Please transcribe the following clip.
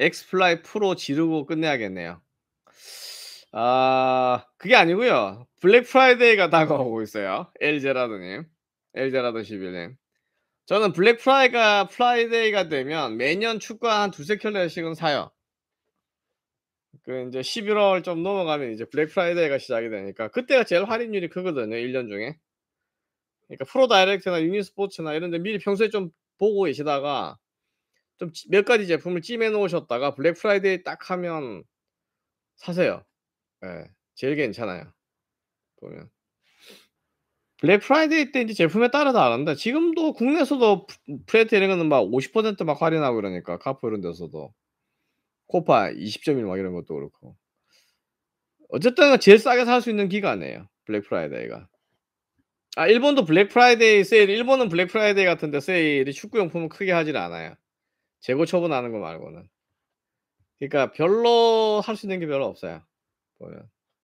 엑스플라이 프로 지르고 끝내야겠네요. 아 그게 아니고요. 블랙 프라이데이가 다가오고 있어요. 엘제라드님, 엘제라드 11님. 저는 블랙 프라이가 프라이데이가 되면 매년 축구 한 두세 켤레씩은 사요. 그 이제 11월 좀 넘어가면 이제 블랙 프라이데이가 시작이 되니까 그때가 제일 할인율이 크거든요. 1년 중에. 그러니까 프로 다이렉트나 유니스포츠나 이런 데 미리 평소에 좀 보고 계시다가 좀몇 가지 제품을 찜해 놓으셨다가 블랙 프라이데이 딱 하면 사세요. 네, 제일 괜찮아요. 보면 블랙 프라이데이 때 이제 제품에 따라 다른데 지금도 국내에서도 프레트 이런 거는 막 50%막 할인하고 그러니까 카푸 이런 데서도 코파 2 0 1막 이런 것도 그렇고 어쨌든 제일 싸게 살 수 있는 기간이에요. 블랙 프라이데이가. 아 일본도 블랙 프라이데이 세일 일본은 블랙 프라이데이 같은데 세일이 축구용품은 크게 하질 않아요. 재고 처분하는 거 말고는. 그러니까 별로 할 수 있는 게 별로 없어요. 보면.